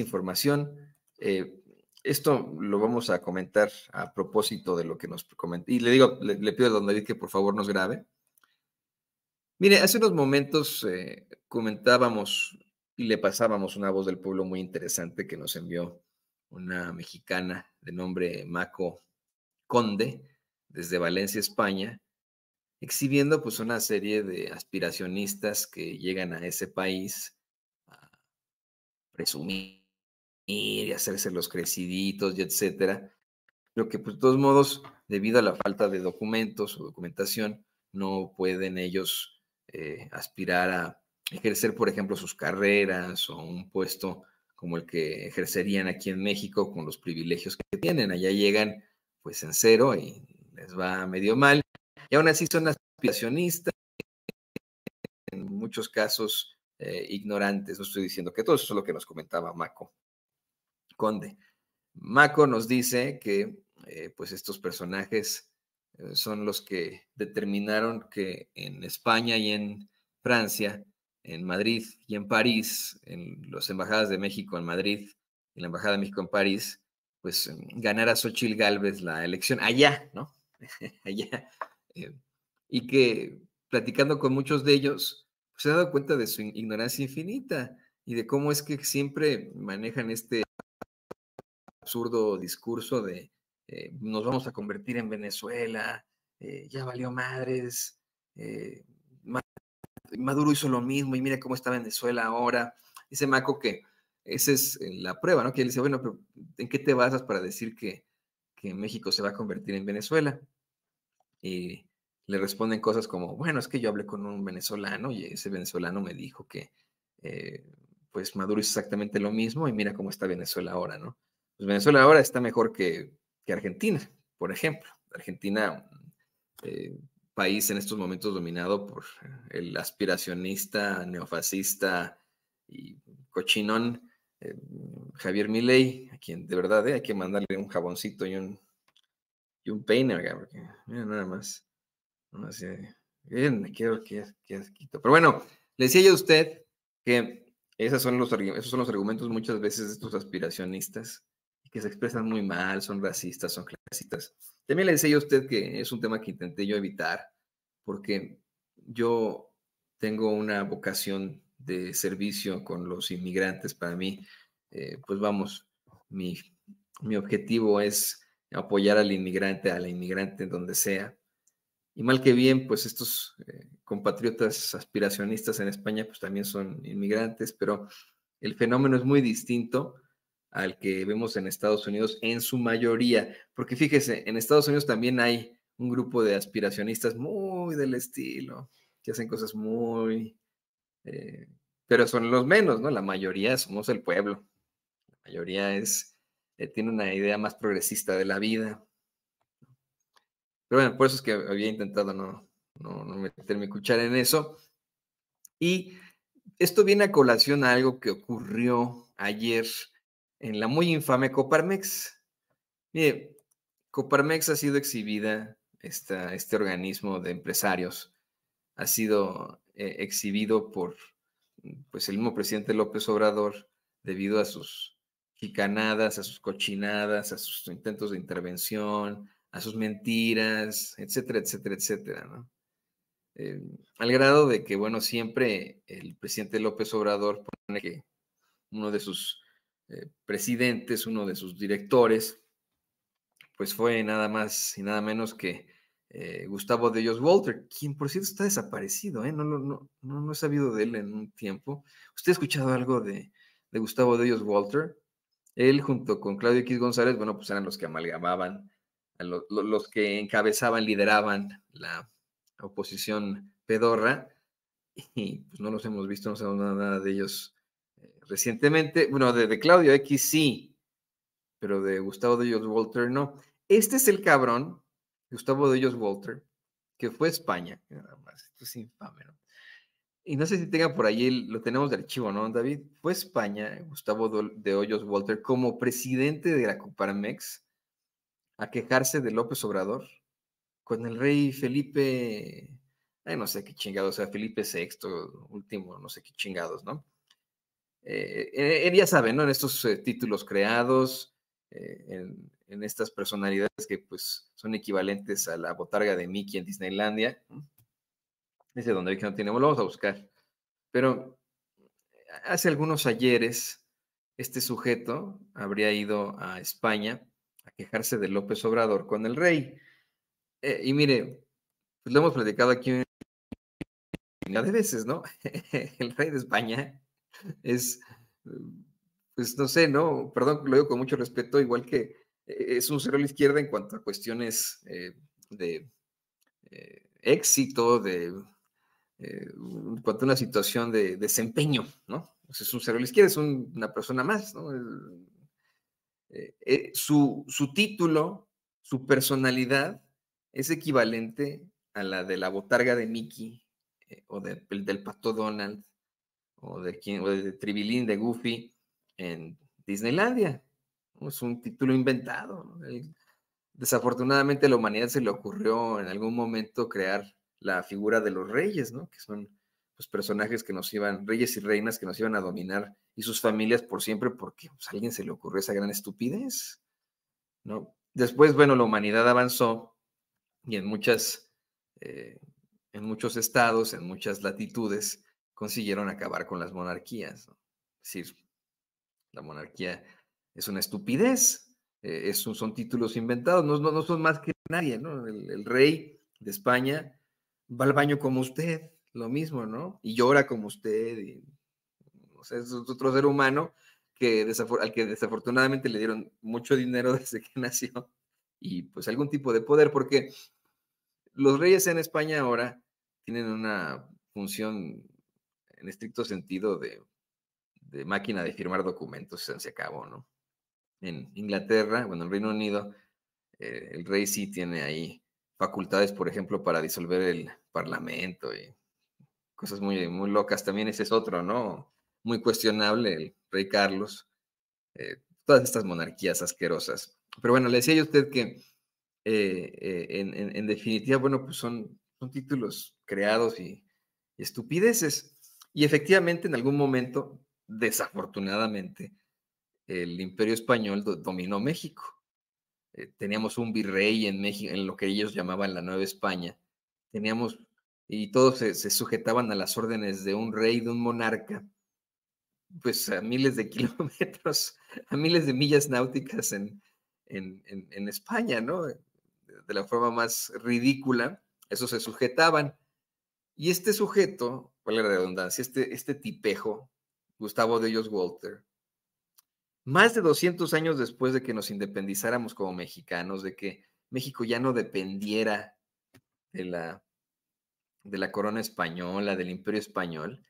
información. Eh, esto lo vamos a comentar a propósito de lo que nos comentó. Y le digo, le, pido a don David que por favor nos grabe. Mire, hace unos momentos eh, comentábamos y le pasábamos una voz del pueblo muy interesante que nos envió una mexicana de nombre Maco Conde desde Valencia, España, exhibiendo pues una serie de aspiracionistas que llegan a ese país a presumir y hacerse los creciditos y etcétera. Lo que, pues, de todos modos, debido a la falta de documentos o documentación, no pueden ellos eh, aspirar a ejercer, por ejemplo, sus carreras o un puesto como el que ejercerían aquí en México con los privilegios que tienen. Allá llegan pues en cero y les va medio mal. Y aún así son aspiracionistas, en muchos casos eh, ignorantes. No estoy diciendo que todo eso es lo que nos comentaba Maco Conde. Maco nos dice que eh, pues estos personajes eh, son los que determinaron que en España y en Francia, en Madrid y en París, en las embajadas de México en Madrid y la embajada de México en París, pues mm, ganara Xochitl Gálvez la elección allá, ¿no? allá. Eh, y que platicando con muchos de ellos, pues, se ha dado cuenta de su ignorancia infinita y de cómo es que siempre manejan este absurdo discurso de eh, nos vamos a convertir en Venezuela, eh, ya valió madres, eh, Maduro hizo lo mismo y mira cómo está Venezuela ahora. Dice Maco que esa es la prueba, ¿no? Que él dice, bueno, pero ¿en qué te basas para decir que, México se va a convertir en Venezuela? Y le responden cosas como, bueno, es que yo hablé con un venezolano y ese venezolano me dijo que, pues Maduro hizo exactamente lo mismo y mira cómo está Venezuela ahora, ¿no? Pues, Venezuela ahora está mejor que, Argentina, por ejemplo. Argentina, eh, país en estos momentos dominado por el aspiracionista, neofascista y cochinón eh, Javier Milei, a quien de verdad eh, hay que mandarle un jaboncito y un, y un peine, porque nada más. No sé, quiero que quito. Pero bueno, le decía yo a usted que son, los, esos son los argumentos muchas veces de estos aspiracionistas que se expresan muy mal, son racistas, son clasistas. También le decía a usted que es un tema que intenté yo evitar, porque yo tengo una vocación de servicio con los inmigrantes. Para mí, eh, pues vamos, mi, objetivo es apoyar al inmigrante, a la inmigrante donde sea. Y mal que bien, pues estos eh, compatriotas aspiracionistas en España, pues también son inmigrantes, pero el fenómeno es muy distinto al que vemos en Estados Unidos en su mayoría, porque fíjese, en Estados Unidos también hay un grupo de aspiracionistas muy del estilo, que hacen cosas muy, eh, pero son los menos, ¿no? La mayoría somos el pueblo, la mayoría es, eh, tiene una idea más progresista de la vida. Pero bueno, por eso es que había intentado no, no, no meter cuchara en eso. Y esto viene a colación a algo que ocurrió ayer en la muy infame Coparmex. Mire, Coparmex ha sido exhibida, este organismo de empresarios ha sido eh, exhibido por pues, el mismo presidente López Obrador debido a sus chicanadas, a sus cochinadas, a sus intentos de intervención, a sus mentiras, etcétera, etcétera, etcétera, eh, al grado de que, bueno, siempre el presidente López Obrador pone que uno de sus Presidente, eh, presidentes, uno de sus directores, pues fue nada más y nada menos que eh, Gustavo de Dios Walter, quien por cierto está desaparecido, ¿eh? no, no, no, no, he sabido de él en un tiempo. ¿Usted ha escuchado algo de, Gustavo de Dios Walter? Él junto con Claudio X González, bueno, pues eran los que amalgamaban, los, los que encabezaban, lideraban la oposición pedorra, y pues no los hemos visto, no sabemos nada de ellos recientemente, bueno, de, Claudio X sí, pero de Gustavo de Hoyos Walter no. Este es el cabrón, Gustavo de Hoyos Walter, que fue a España, nada más, esto es infame, ¿no? Y no sé si tenga por ahí, lo tenemos de archivo, ¿no, David? Fue a España, Gustavo de Hoyos Walter, como presidente de la CUPARMEX a quejarse de López Obrador con el rey Felipe, ay, no sé qué chingados, o sea, Felipe VI, último, no sé qué chingados, ¿no? eh, eh ya sabe, ¿no? En estos eh, títulos creados, eh, en, estas personalidades que pues son equivalentes a la botarga de Mickey en Disneylandia. Dice donde que no tenemos, lo vamos a buscar. Pero hace algunos ayeres, este sujeto habría ido a España a quejarse de López Obrador con el rey. y mire, pues lo hemos platicado aquí una de veces, ¿no? el rey de España es, mm, pues no sé, ¿no? Perdón, lo digo con mucho respeto, igual que eh, es un cerebro a la izquierda en cuanto a cuestiones eh, de eh, éxito, de en cuanto a una situación de desempeño, ¿no? es un cerebro a la izquierda, es una persona más, ¿no? su, título, su personalidad es equivalente a la de la botarga de Mickey o del pato Donald o de, de Tribilín de Goofy en Disneylandia. Es un título inventado. Desafortunadamente a la humanidad se le ocurrió en algún momento crear la figura de los reyes, ¿no? Que son los pues, personajes que nos iban, reyes y reinas que nos iban a dominar y sus familias por siempre porque pues, a alguien se le ocurrió esa gran estupidez, ¿no? Después, bueno, la humanidad avanzó y en muchas, eh, en muchos estados, en muchas latitudes, consiguieron acabar con las monarquías. Es decir, la monarquía es una estupidez, eh, son títulos inventados, no, son más que nadie, ¿no? El, rey de España va al baño como usted, lo mismo, ¿no? Y llora como usted, es otro ser humano al que desafortunadamente le dieron mucho dinero desde que nació y pues algún tipo de poder, porque los reyes en España ahora tienen una función en estricto sentido de, máquina de firmar documentos, se acabó, ¿no? En Inglaterra, bueno, en Reino Unido, eh, el rey sí tiene ahí facultades, por ejemplo, para disolver el parlamento y cosas muy, muy locas. También ese es otro, ¿no? Muy cuestionable, el rey Carlos, eh, todas estas monarquías asquerosas. Pero bueno, le decía yo a usted que eh, en, definitiva, bueno, pues son, títulos creados y estupideces. Y efectivamente, en algún momento, desafortunadamente, el imperio español dominó México. Eh, teníamos un virrey en México, en lo que ellos llamaban la Nueva España. Teníamos, y todos se, sujetaban a las órdenes de un rey, de un monarca, pues a miles de kilómetros, a miles de millas náuticas en, en, en España, ¿no? De la forma más ridícula, eso se sujetaban. Y este sujeto, ¿cuál la redundancia? Este, este tipejo, Gustavo de ellos Walter, más de 200 años después de que nos independizáramos como mexicanos, de que México ya no dependiera de la, de la corona española, del imperio español,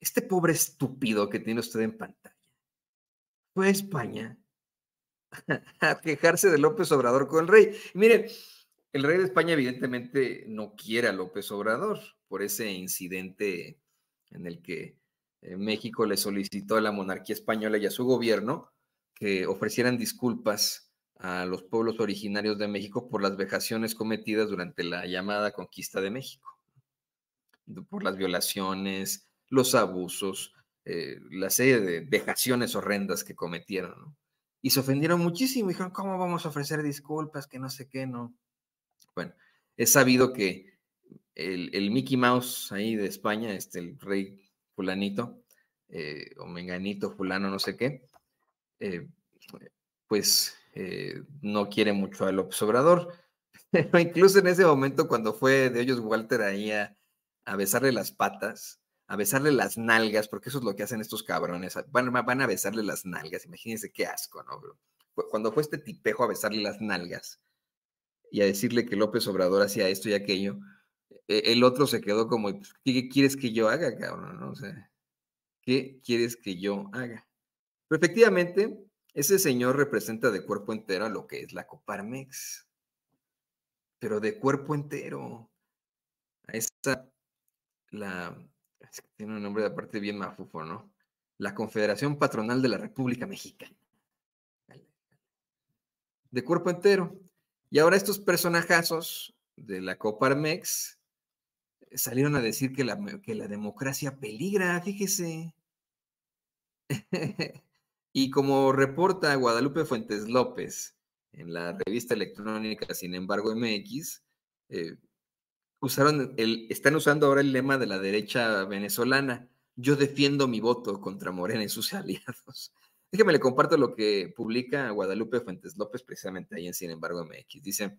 este pobre estúpido que tiene usted en pantalla fue a España a quejarse de López Obrador con el rey. mire, el rey de España evidentemente no quiere a López Obrador por ese incidente en el que eh, México le solicitó a la monarquía española y a su gobierno que ofrecieran disculpas a los pueblos originarios de México por las vejaciones cometidas durante la llamada conquista de México, por las violaciones, los abusos, eh, la serie de vejaciones horrendas que cometieron. Y se ofendieron muchísimo, dijeron, ¿cómo vamos a ofrecer disculpas? Que no sé qué, no. Bueno, es sabido que el, Mickey Mouse ahí de España, este, el rey fulanito, eh, o menganito, fulano, no sé qué, eh, pues eh, no quiere mucho a López Obrador, incluso en ese momento, cuando fue de ellos Walter ahí a, besarle las patas, a besarle las nalgas, porque eso es lo que hacen estos cabrones, van, a besarle las nalgas, imagínense qué asco, ¿no? cuando fue este tipejo a besarle las nalgas y a decirle que López Obrador hacía esto y aquello, e-, el otro se quedó como, pues, ¿qué quieres que yo haga, cabrón? O ¿qué quieres que yo haga? Pero efectivamente, ese señor representa de cuerpo entero a lo que es la Coparmex, pero de cuerpo entero. A esa, la, tiene un nombre de aparte bien mafufo, ¿no? La Confederación Patronal de la República Mexicana. De cuerpo entero. Y ahora estos personajazos de la Coparmex, salieron a decir que la, que la democracia peligra, fíjese. y como reporta Guadalupe Fuentes López en la revista electrónica, sin embargo, MX, eh, usaron el, están usando ahora el lema de la derecha venezolana. Yo defiendo mi voto contra Morena y sus aliados. Déjeme le comparto lo que publica Guadalupe Fuentes López precisamente ahí en Sin embargo MX. Dice,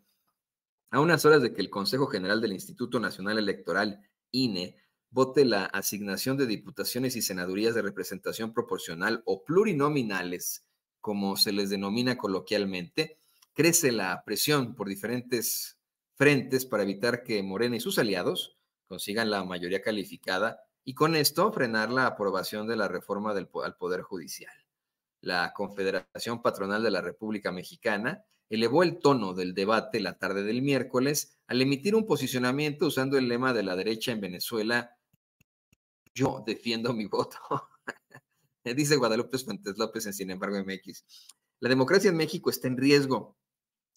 a unas horas de que el Consejo General del Instituto Nacional Electoral, INE, vote la asignación de diputaciones y senadurías de representación proporcional o plurinominales, como se les denomina coloquialmente, crece la presión por diferentes frentes para evitar que Morena y sus aliados consigan la mayoría calificada y con esto frenar la aprobación de la reforma del, al Poder Judicial. La Confederación Patronal de la República Mexicana elevó el tono del debate la tarde del miércoles al emitir un posicionamiento usando el lema de la derecha en Venezuela, yo defiendo mi voto, eh, dice Guadalupe Fuentes López en Sin embargo MX. La democracia en México está en riesgo.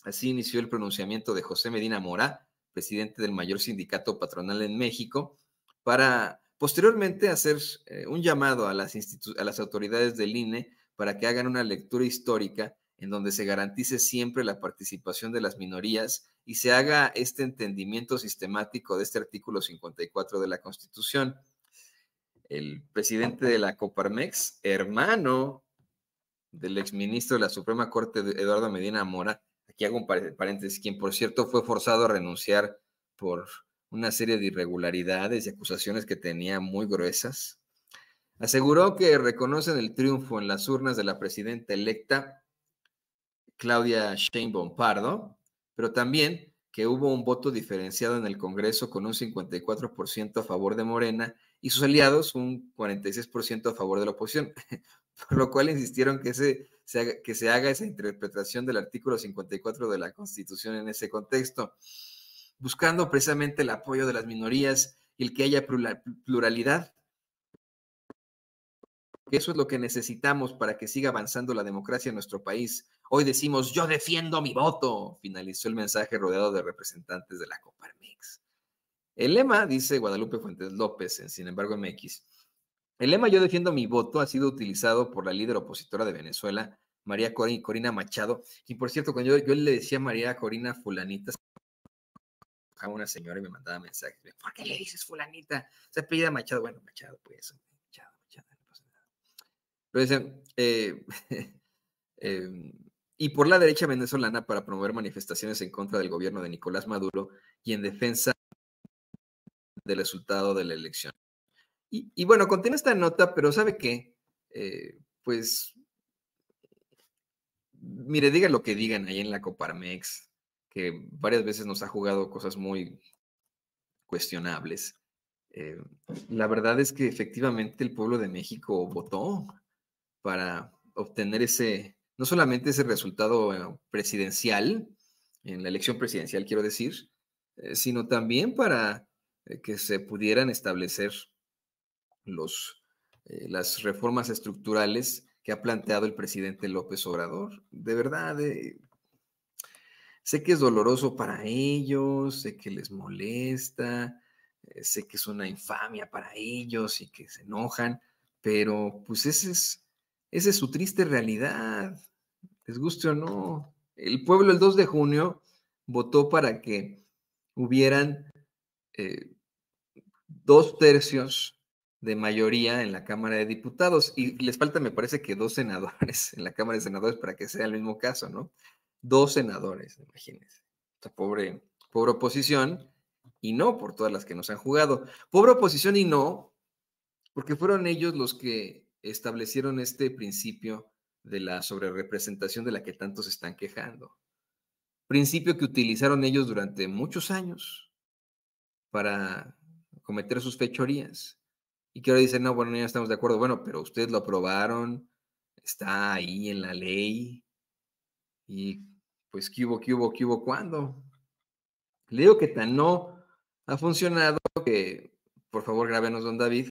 Así inició el pronunciamiento de José Medina Mora, presidente del mayor sindicato patronal en México, para posteriormente hacer eh, un llamado a las, a las autoridades del INE para que hagan una lectura histórica en donde se garantice siempre la participación de las minorías y se haga este entendimiento sistemático de este artículo 54 de la Constitución. El presidente de la Coparmex, hermano del exministro de la Suprema Corte, Eduardo Medina Mora, aquí hago un paréntesis, quien por cierto fue forzado a renunciar por una serie de irregularidades y acusaciones que tenía muy gruesas, aseguró que reconocen el triunfo en las urnas de la presidenta electa Claudia Sheinbaum Pardo, pero también que hubo un voto diferenciado en el Congreso con un 54% a favor de Morena y sus aliados un 46% a favor de la oposición, por lo cual insistieron que se, que se haga esa interpretación del artículo 54 de la Constitución en ese contexto, buscando precisamente el apoyo de las minorías y el que haya pluralidad. Eso es lo que necesitamos para que siga avanzando la democracia en nuestro país, Hoy decimos, yo defiendo mi voto, finalizó el mensaje rodeado de representantes de la Coparmex. El lema, dice Guadalupe Fuentes López, en Sin embargo MX, el lema Yo defiendo mi voto ha sido utilizado por la líder opositora de Venezuela, María Corina Machado. Y por cierto, cuando yo, le decía a María Corina Fulanita, una señora y me mandaba mensajes. ¿Por qué le dices Fulanita? Se apellida Machado. Bueno, Machado, pues. Machado, Machado, no pasa nada. Pero eh, em, y por la derecha venezolana para promover manifestaciones en contra del gobierno de Nicolás Maduro y en defensa del resultado de la elección. Y, bueno, contiene esta nota, pero ¿sabe qué? Eh, pues, mire, diga lo que digan ahí en la Coparmex, que varias veces nos ha jugado cosas muy cuestionables. Eh, la verdad es que efectivamente el pueblo de México votó para obtener ese no solamente ese resultado presidencial, en la elección presidencial quiero decir, eh, sino también para eh, que se pudieran establecer los, eh, las reformas estructurales que ha planteado el presidente López Obrador. De verdad, sé que es doloroso para ellos, sé que les molesta, sé que es una infamia para ellos y que se enojan, pero pues ese es esa es su triste realidad, les guste o no. El pueblo el 2 de junio votó para que hubieran eh, dos tercios de mayoría en la Cámara de Diputados y les falta, me parece que dos senadores en la Cámara de Senadores para que sea el mismo caso, ¿no? Dos senadores, imagínense. pobre, pobre oposición y no por todas las que nos han jugado. Pobre oposición y no, porque fueron ellos los que establecieron este principio de la sobrerepresentación de la que tanto se están quejando. Principio que utilizaron ellos durante muchos años para cometer sus fechorías. Y que ahora dicen, no, bueno, ya estamos de acuerdo. Bueno, pero ustedes lo aprobaron, está ahí en la ley. Y pues, ¿qué hubo, qué hubo, qué hubo, cuándo? Le que tan no ha funcionado que, por favor, grábenos, don David,